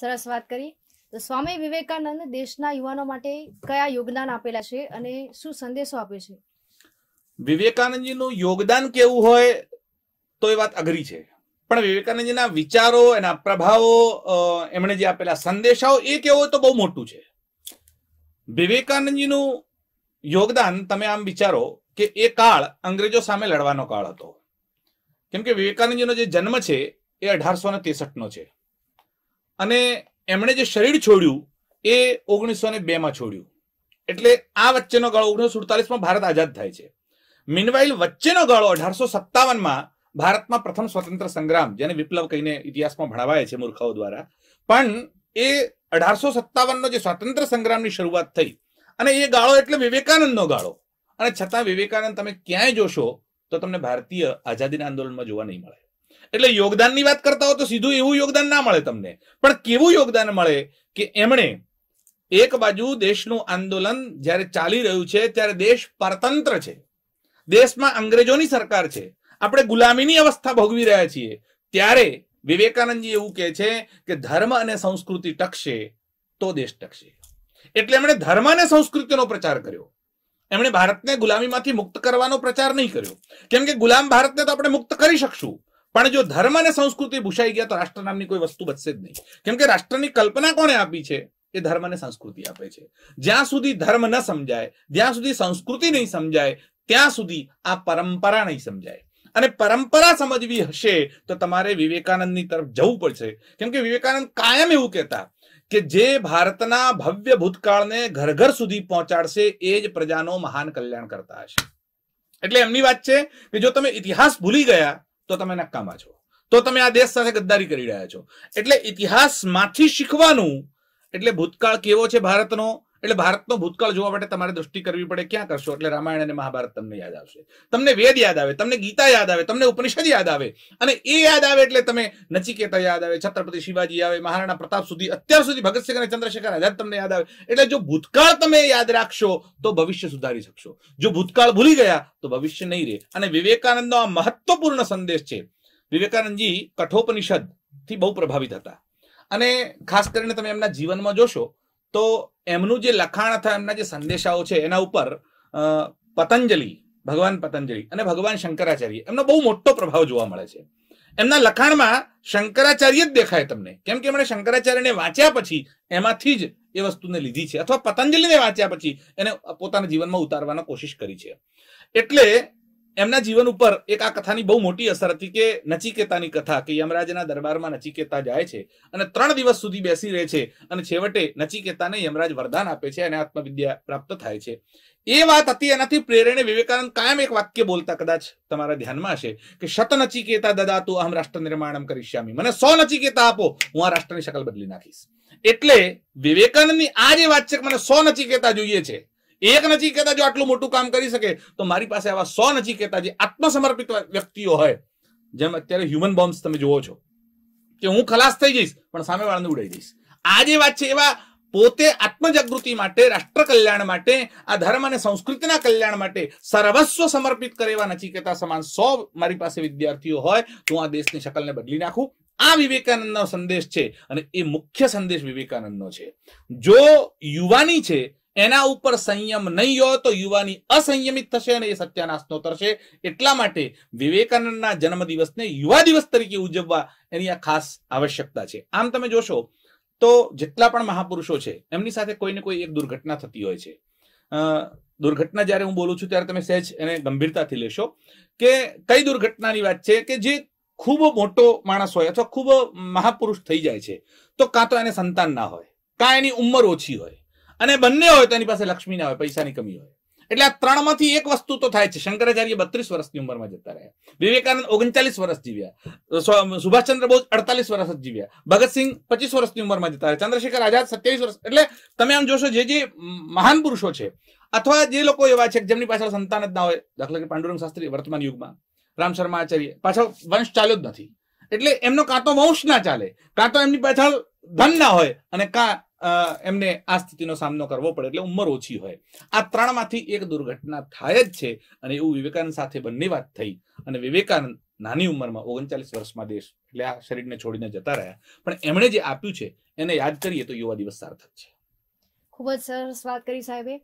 સરસ વાત કરી તો સ્વામી વિવેકાનંદ દેશના યુવાનો માટે કયા યોગદાન આપેલા છે અને શું સંદેશો આપે છે વિવેકાનંદજીનું યોગદાન કેવું હોય તો એ વાત અઘરી છે પણ વિવેકાનંદજીના વિચારો એના પ્રભાવો એમણે જે આપેલા સંદેશાઓ એ કેવો તો બહુ મોટું છે વિવેકાનંદજીનું યોગદાન તમે આમ વિચારો કે એ કાળ અંગ્રેજો સામે લડવાનો કાળ હતો કેમ કે વિવેકાનંદજીનો જે જન્મ છે એ અઢારસો ને ત્રેસઠ નો છે અને એમણે જે શરીર છોડ્યું એ ઓગણીસો ને બેમાં છોડ્યું એટલે આ વચ્ચેનો ગાળો ઓગણીસો સુડતાલીસમાં ભારત આઝાદ થાય છે મિનવાઇલ વચ્ચેનો ગાળો અઢારસો સત્તાવનમાં ભારતમાં પ્રથમ સ્વતંત્ર સંગ્રામ જેને વિપ્લવ કહીને ઇતિહાસમાં ભણાવાય છે મૂર્ખાઓ દ્વારા પણ એ અઢારસો સત્તાવનનો જે સ્વાતંત્ર્ય સંગ્રામની શરૂઆત થઈ અને એ ગાળો એટલે વિવેકાનંદનો ગાળો અને છતાં વિવેકાનંદ તમે ક્યાંય જોશો તો તમને ભારતીય આઝાદીના આંદોલનમાં જોવા નહીં મળે એટલે યોગદાનની વાત કરતા હો તો સીધું એવું યોગદાન ના મળે તમને પણ કેવું યોગદાન મળે કે એમણે એક બાજુ દેશનું આંદોલન જ્યારે ચાલી રહ્યું છે ત્યારે દેશ પરતંત્ર છે દેશમાં અંગ્રેજોની સરકાર છે આપણે ગુલામીની અવસ્થા ભોગવી રહ્યા છીએ ત્યારે વિવેકાનંદજી એવું કહે છે કે ધર્મ અને સંસ્કૃતિ ટકશે તો દેશ ટકશે એટલે એમણે ધર્મ અને સંસ્કૃતિનો પ્રચાર કર્યો એમણે ભારતને ગુલામીમાંથી મુક્ત કરવાનો પ્રચાર નહીં કર્યો કેમ કે ગુલામ ભારતને તો આપણે મુક્ત કરી શકશું પણ જો ધર્મ અને સંસ્કૃતિ ભૂસાઈ ગયા તો રાષ્ટ્ર નામની કોઈ વસ્તુ બચશે જ નહીં કેમ કે રાષ્ટ્રની કલ્પના કોણે આપી છે એ ધર્મ અને સંસ્કૃતિ આપે છે જ્યાં સુધી ધર્મ ન સમજાય જ્યાં સુધી સંસ્કૃતિ નહીં સમજાય ત્યાં સુધી આ પરંપરા નહીં સમજાય અને પરંપરા સમજવી હશે તો તમારે વિવેકાનંદની તરફ જવું પડશે કેમ કે વિવેકાનંદ કાયમ એવું કહેતા કે જે ભારતના ભવ્ય ભૂતકાળને ઘર ઘર સુધી પહોંચાડશે એ જ પ્રજાનો મહાન કલ્યાણ કરતા હશે એટલે એમની વાત છે કે જો તમે ઇતિહાસ ભૂલી ગયા તો તમે નક્કામાં છો તો તમે આ દેશ સાથે ગદ્દારી કરી રહ્યા છો એટલે ઇતિહાસમાંથી શીખવાનું એટલે ભૂતકાળ કેવો છે ભારતનો એટલે ભારતનો ભૂતકાળ જોવા માટે તમારે દ્રષ્ટિ કરવી પડે ક્યાં કરશો એટલે રામાયણ અને મહાભારત તમને યાદ આવશે તમને વેદ યાદ આવે તમને ગીતા યાદ આવે તમને ઉપનિષદ યાદ આવે અને એ યાદ આવે એટલે તમે નચિકેતા યાદ આવે છત્રપતિ શિવાજી આવે મહારાણા પ્રતાપ સુધી અત્યાર સુધી ભગતસિંહ અને ચંદ્રશેખર આઝાદ તમને યાદ આવે એટલે જો ભૂતકાળ તમે યાદ રાખશો તો ભવિષ્ય સુધારી શકશો જો ભૂતકાળ ભૂલી ગયા તો ભવિષ્ય નહીં રહે અને વિવેકાનંદનો આ મહત્વપૂર્ણ સંદેશ છે વિવેકાનંદજી કઠોપનિષદ થી બહુ પ્રભાવિત હતા અને ખાસ કરીને તમે એમના જીવનમાં જોશો તો એમનું જે લખાણ અથવા એમના જે સંદેશાઓ છે એના ઉપર પતંજલિ ભગવાન પતંજલિ અને ભગવાન શંકરાચાર્ય એમનો બહુ મોટો પ્રભાવ જોવા મળે છે એમના લખાણમાં શંકરાચાર્ય જ દેખાય તમને કેમ કે એમણે શંકરાચાર્યને વાંચ્યા પછી એમાંથી જ એ વસ્તુને લીધી છે અથવા પતંજલિને વાંચ્યા પછી એને પોતાના જીવનમાં ઉતારવાનો કોશિશ કરી છે એટલે એમના જીવન ઉપર એક આ કથાની બહુ મોટી અસર હતી કે નચિકેતાની કથા કે યમરાજના દરબારમાં નચિકેતા જાય છે અને ત્રણ દિવસ સુધી બેસી રહે છે અને છેવટે નચિકેતાને યમરાજ વરદાન આપે છે અને આત્મવિદ્યા પ્રાપ્ત થાય છે એ વાત હતી એનાથી પ્રેરણે વિવેકાનંદ કાયમ એક વાક્ય બોલતા કદાચ તમારા ધ્યાનમાં હશે કે શત નચિકેતા દદાતુ આમ રાષ્ટ્ર નિર્માણ કરીશ્યામી મને સો નચિકેતા આપો હું આ રાષ્ટ્રની શકલ બદલી નાખીશ એટલે વિવેકાનંદની આ જે વાત છે કે મને સો નચિકેતા જોઈએ છે એક નચિકેતા જો આટલું મોટું કામ કરી શકે તો મારી પાસે આવા સો નચિકેતા જે આત્મસમર્પિત વ્યક્તિઓ હોય જેમ અત્યારે હ્યુમન બોમ્બ તમે જુઓ છો કે હું ખલાસ થઈ જઈશ પણ સામેવાળાને ઉડાઈ દઈશ આ જે વાત છે એવા પોતે આત્મજાગૃતિ માટે રાષ્ટ્ર કલ્યાણ માટે આ ધર્મ અને સંસ્કૃતિના કલ્યાણ માટે સર્વસ્વ સમર્પિત કરે એવા નચિકેતા સમાન સો મારી પાસે વિદ્યાર્થીઓ હોય તો આ દેશની શકલને બદલી નાખું આ વિવેકાનંદનો સંદેશ છે અને એ મુખ્ય સંદેશ વિવેકાનંદનો છે જો યુવાની છે એના ઉપર સંયમ નહીં હોય તો યુવાની અસંયમિત થશે અને એ સત્યાનાશનો તરશે એટલા માટે વિવેકાનંદના જન્મદિવસને યુવા દિવસ તરીકે ઉજવવા એની આ ખાસ આવશ્યકતા છે આમ તમે જોશો તો જેટલા પણ મહાપુરુષો છે એમની સાથે કોઈને કોઈ એક દુર્ઘટના થતી હોય છે દુર્ઘટના જ્યારે હું બોલું છું ત્યારે તમે સહેજ એને ગંભીરતાથી લેશો કે કઈ દુર્ઘટનાની વાત છે કે જે ખૂબ મોટો માણસ હોય અથવા ખૂબ મહાપુરુષ થઈ જાય છે તો કાં તો એને સંતાન ના હોય કાં એની ઉંમર ઓછી હોય અને બંને હોય તો એની પાસે લક્ષ્મી ના હોય પૈસાની કમી હોય એટલે આ ત્રણમાંથી એક વસ્તુ તો થાય છે શંકરાચાર્ય બત્રીસ વર્ષની ઉંમરમાં જતા રહ્યા વિવેકાનંદ ઓગણચાલીસ વર્ષ જીવ્યા સુભાષચંદ્ર બોઝ અડતાલીસ વર્ષ જ જીવ્યા ભગતસિંહ પચીસ વર્ષની ઉંમરમાં જતા રહ્યા ચંદ્રશેખર આઝાદ સત્યાવીસ વર્ષ એટલે તમે આમ જોશો જે જે મહાન પુરુષો છે અથવા જે લોકો એવા છે જેમની પાછળ સંતાન જ ના હોય દાખલા કે પાંડુરંગ શાસ્ત્રી વર્તમાન યુગમાં રામ શર્મા આચાર્ય પાછળ વંશ ચાલ્યો જ નથી એટલે એમનો કાં તો વંશ ના ચાલે કાં તો એમની પાછળ ધન ના હોય અને કાં એમને આ સ્થિતિનો સામનો કરવો પડે એટલે ઉંમર ઓછી હોય આ ત્રણમાંથી એક દુર્ઘટના થાય જ છે અને એવું વિવેકાનંદ સાથે બંને વાત થઈ અને વિવેકાનંદ નાની ઉંમરમાં ઓગણચાલીસ વર્ષમાં દેશ એટલે આ શરીરને છોડીને જતા રહ્યા પણ એમણે જે આપ્યું છે એને યાદ કરીએ તો યુવા દિવસ સાર્થક છે ખૂબ જ સરસ વાત કરી સાહેબે